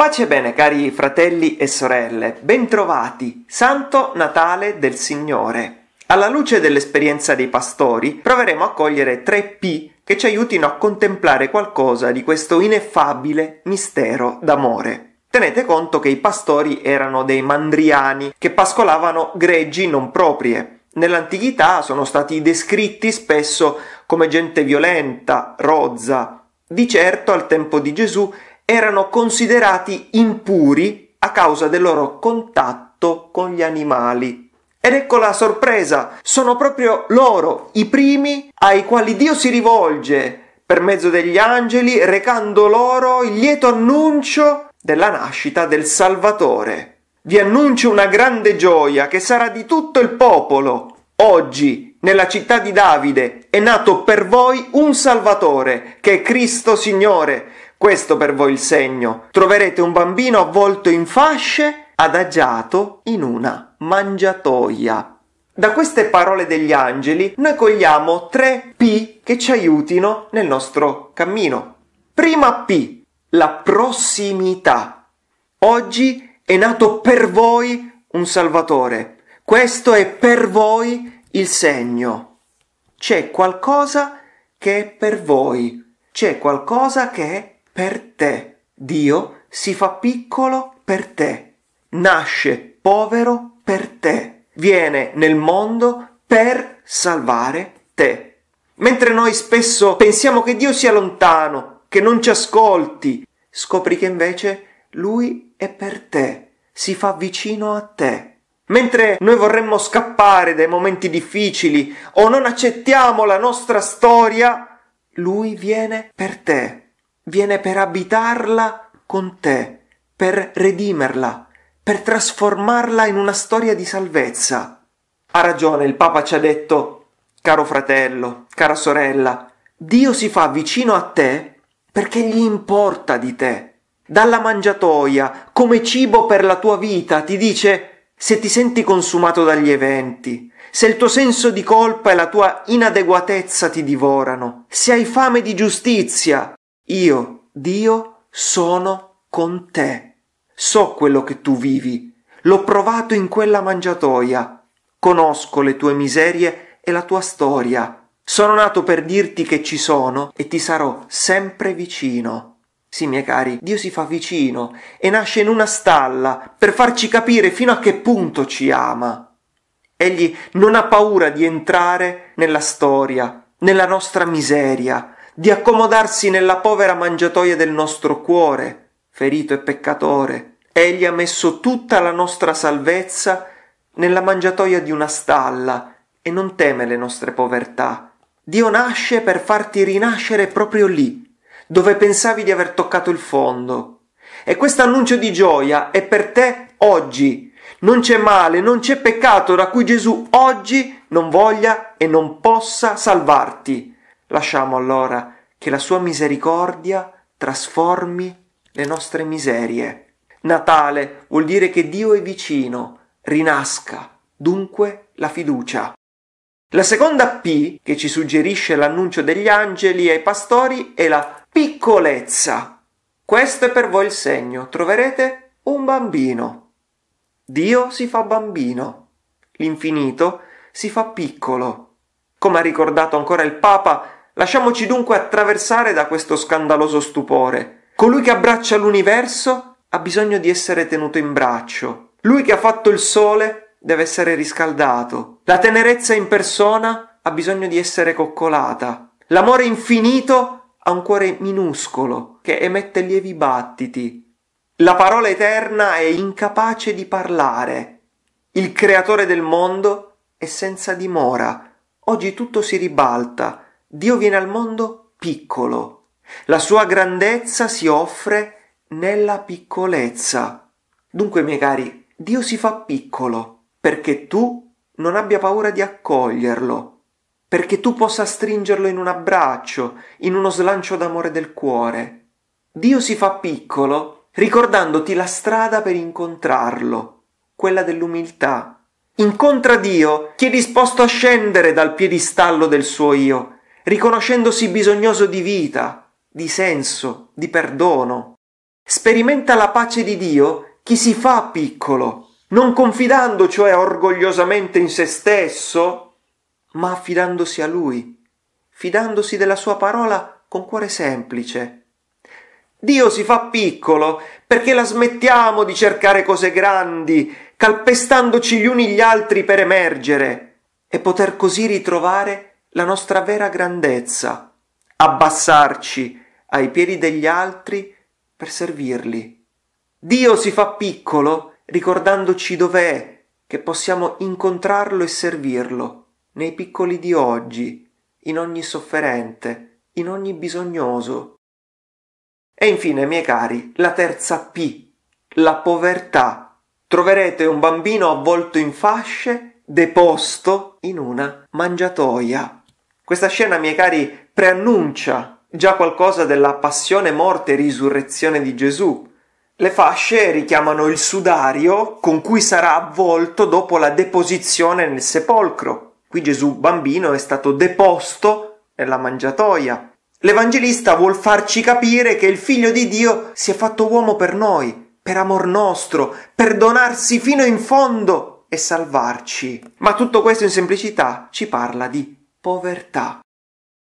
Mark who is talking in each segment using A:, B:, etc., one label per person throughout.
A: Pace e bene cari fratelli e sorelle, bentrovati, Santo Natale del Signore. Alla luce dell'esperienza dei pastori proveremo a cogliere tre P che ci aiutino a contemplare qualcosa di questo ineffabile mistero d'amore. Tenete conto che i pastori erano dei mandriani che pascolavano greggi non proprie, Nell'antichità sono stati descritti spesso come gente violenta, rozza. Di certo al tempo di Gesù erano considerati impuri a causa del loro contatto con gli animali. Ed ecco la sorpresa, sono proprio loro i primi ai quali Dio si rivolge per mezzo degli angeli, recando loro il lieto annuncio della nascita del Salvatore. Vi annuncio una grande gioia che sarà di tutto il popolo. Oggi, nella città di Davide, è nato per voi un Salvatore, che è Cristo Signore. Questo per voi il segno. Troverete un bambino avvolto in fasce, adagiato in una mangiatoia. Da queste parole degli angeli noi cogliamo tre P che ci aiutino nel nostro cammino. Prima P, la prossimità. Oggi è nato per voi un Salvatore. Questo è per voi il segno. C'è qualcosa che è per voi. C'è qualcosa che è per voi per te. Dio si fa piccolo per te. Nasce povero per te. Viene nel mondo per salvare te. Mentre noi spesso pensiamo che Dio sia lontano, che non ci ascolti, scopri che invece Lui è per te, si fa vicino a te. Mentre noi vorremmo scappare dai momenti difficili o non accettiamo la nostra storia, Lui viene per te viene per abitarla con te, per redimerla, per trasformarla in una storia di salvezza. Ha ragione, il Papa ci ha detto, caro fratello, cara sorella, Dio si fa vicino a te perché gli importa di te. Dalla mangiatoia, come cibo per la tua vita, ti dice se ti senti consumato dagli eventi, se il tuo senso di colpa e la tua inadeguatezza ti divorano, se hai fame di giustizia, io, Dio, sono con te. So quello che tu vivi. L'ho provato in quella mangiatoia. Conosco le tue miserie e la tua storia. Sono nato per dirti che ci sono e ti sarò sempre vicino. Sì, miei cari, Dio si fa vicino e nasce in una stalla per farci capire fino a che punto ci ama. Egli non ha paura di entrare nella storia, nella nostra miseria, di accomodarsi nella povera mangiatoia del nostro cuore, ferito e peccatore. Egli ha messo tutta la nostra salvezza nella mangiatoia di una stalla e non teme le nostre povertà. Dio nasce per farti rinascere proprio lì, dove pensavi di aver toccato il fondo. E questo annuncio di gioia è per te oggi. Non c'è male, non c'è peccato da cui Gesù oggi non voglia e non possa salvarti. Lasciamo allora che la sua misericordia trasformi le nostre miserie. Natale vuol dire che Dio è vicino, rinasca, dunque la fiducia. La seconda P che ci suggerisce l'annuncio degli angeli ai pastori è la piccolezza. Questo è per voi il segno, troverete un bambino. Dio si fa bambino, l'infinito si fa piccolo. Come ha ricordato ancora il Papa, Lasciamoci dunque attraversare da questo scandaloso stupore. Colui che abbraccia l'universo ha bisogno di essere tenuto in braccio. Lui che ha fatto il sole deve essere riscaldato. La tenerezza in persona ha bisogno di essere coccolata. L'amore infinito ha un cuore minuscolo che emette lievi battiti. La parola eterna è incapace di parlare. Il creatore del mondo è senza dimora. Oggi tutto si ribalta Dio viene al mondo piccolo, la sua grandezza si offre nella piccolezza. Dunque, miei cari, Dio si fa piccolo perché tu non abbia paura di accoglierlo, perché tu possa stringerlo in un abbraccio, in uno slancio d'amore del cuore. Dio si fa piccolo ricordandoti la strada per incontrarlo, quella dell'umiltà. Incontra Dio chi è disposto a scendere dal piedistallo del suo io riconoscendosi bisognoso di vita, di senso, di perdono. Sperimenta la pace di Dio chi si fa piccolo, non confidando cioè orgogliosamente in se stesso, ma affidandosi a Lui, fidandosi della Sua parola con cuore semplice. Dio si fa piccolo perché la smettiamo di cercare cose grandi, calpestandoci gli uni gli altri per emergere e poter così ritrovare la nostra vera grandezza, abbassarci ai piedi degli altri per servirli. Dio si fa piccolo ricordandoci dov'è che possiamo incontrarlo e servirlo, nei piccoli di oggi, in ogni sofferente, in ogni bisognoso. E infine, miei cari, la terza P, la povertà. Troverete un bambino avvolto in fasce, deposto in una mangiatoia. Questa scena, miei cari, preannuncia già qualcosa della passione, morte e risurrezione di Gesù. Le fasce richiamano il sudario con cui sarà avvolto dopo la deposizione nel sepolcro. Qui Gesù bambino è stato deposto nella mangiatoia. L'Evangelista vuol farci capire che il Figlio di Dio si è fatto uomo per noi, per amor nostro, per donarsi fino in fondo e salvarci. Ma tutto questo in semplicità ci parla di povertà.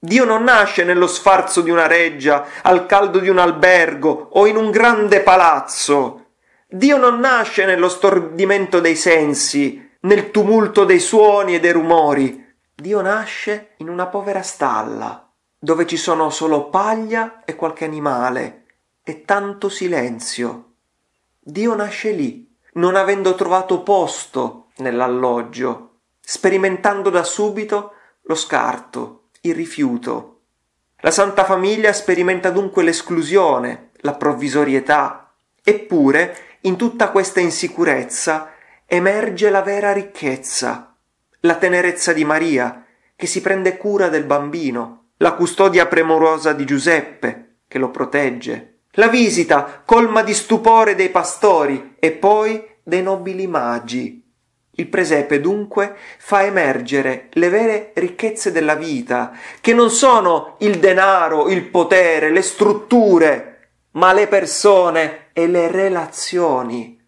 A: Dio non nasce nello sfarzo di una reggia, al caldo di un albergo o in un grande palazzo. Dio non nasce nello stordimento dei sensi, nel tumulto dei suoni e dei rumori. Dio nasce in una povera stalla, dove ci sono solo paglia e qualche animale e tanto silenzio. Dio nasce lì, non avendo trovato posto nell'alloggio, sperimentando da subito lo scarto, il rifiuto. La Santa Famiglia sperimenta dunque l'esclusione, la provvisorietà, eppure in tutta questa insicurezza emerge la vera ricchezza, la tenerezza di Maria, che si prende cura del bambino, la custodia premurosa di Giuseppe, che lo protegge, la visita colma di stupore dei pastori e poi dei nobili magi. Il presepe dunque fa emergere le vere ricchezze della vita, che non sono il denaro, il potere, le strutture, ma le persone e le relazioni.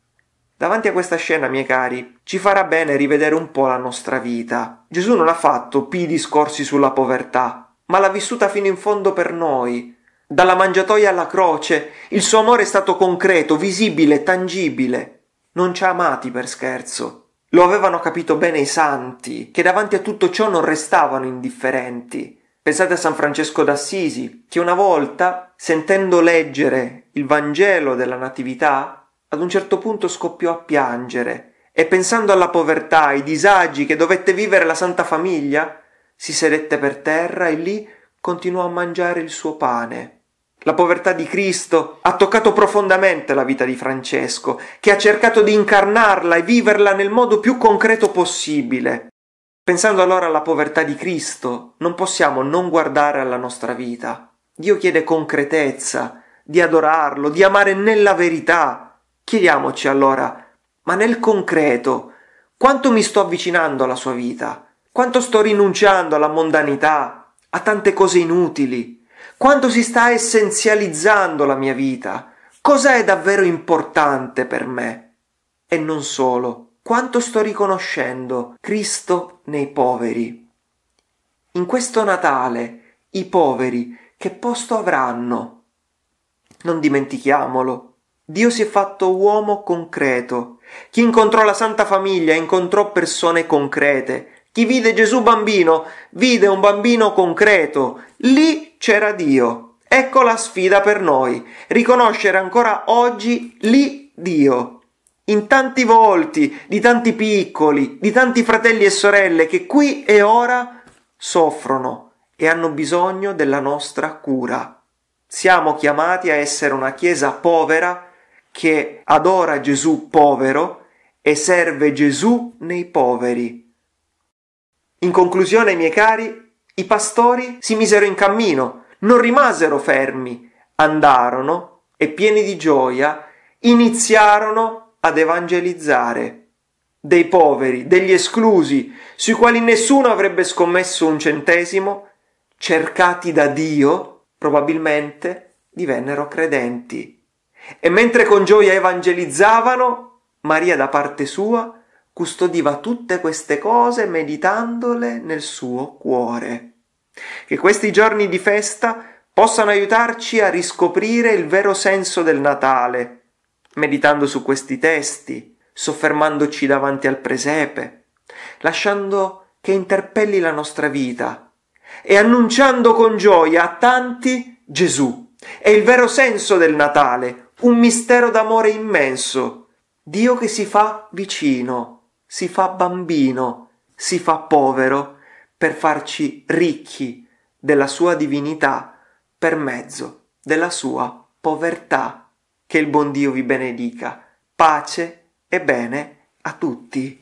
A: Davanti a questa scena, miei cari, ci farà bene rivedere un po' la nostra vita. Gesù non ha fatto pi discorsi sulla povertà, ma l'ha vissuta fino in fondo per noi. Dalla mangiatoia alla croce, il suo amore è stato concreto, visibile, tangibile. Non ci ha amati per scherzo, lo avevano capito bene i santi, che davanti a tutto ciò non restavano indifferenti. Pensate a San Francesco d'Assisi, che una volta, sentendo leggere il Vangelo della Natività, ad un certo punto scoppiò a piangere e pensando alla povertà, ai disagi che dovette vivere la Santa Famiglia, si sedette per terra e lì continuò a mangiare il suo pane. La povertà di Cristo ha toccato profondamente la vita di Francesco, che ha cercato di incarnarla e viverla nel modo più concreto possibile. Pensando allora alla povertà di Cristo, non possiamo non guardare alla nostra vita. Dio chiede concretezza, di adorarlo, di amare nella verità. Chiediamoci allora, ma nel concreto, quanto mi sto avvicinando alla sua vita? Quanto sto rinunciando alla mondanità, a tante cose inutili? quanto si sta essenzializzando la mia vita, cosa è davvero importante per me. E non solo, quanto sto riconoscendo Cristo nei poveri. In questo Natale, i poveri che posto avranno? Non dimentichiamolo. Dio si è fatto uomo concreto. Chi incontrò la Santa Famiglia incontrò persone concrete. Chi vide Gesù bambino vide un bambino concreto. Lì c'era Dio. Ecco la sfida per noi, riconoscere ancora oggi lì Dio. In tanti volti, di tanti piccoli, di tanti fratelli e sorelle che qui e ora soffrono e hanno bisogno della nostra cura. Siamo chiamati a essere una chiesa povera che adora Gesù povero e serve Gesù nei poveri. In conclusione, miei cari, i pastori si misero in cammino, non rimasero fermi, andarono e pieni di gioia iniziarono ad evangelizzare dei poveri, degli esclusi, sui quali nessuno avrebbe scommesso un centesimo, cercati da Dio, probabilmente divennero credenti. E mentre con gioia evangelizzavano, Maria da parte sua custodiva tutte queste cose meditandole nel suo cuore. Che questi giorni di festa possano aiutarci a riscoprire il vero senso del Natale, meditando su questi testi, soffermandoci davanti al presepe, lasciando che interpelli la nostra vita e annunciando con gioia a tanti Gesù. È il vero senso del Natale, un mistero d'amore immenso, Dio che si fa vicino si fa bambino, si fa povero per farci ricchi della sua divinità per mezzo della sua povertà. Che il buon Dio vi benedica. Pace e bene a tutti.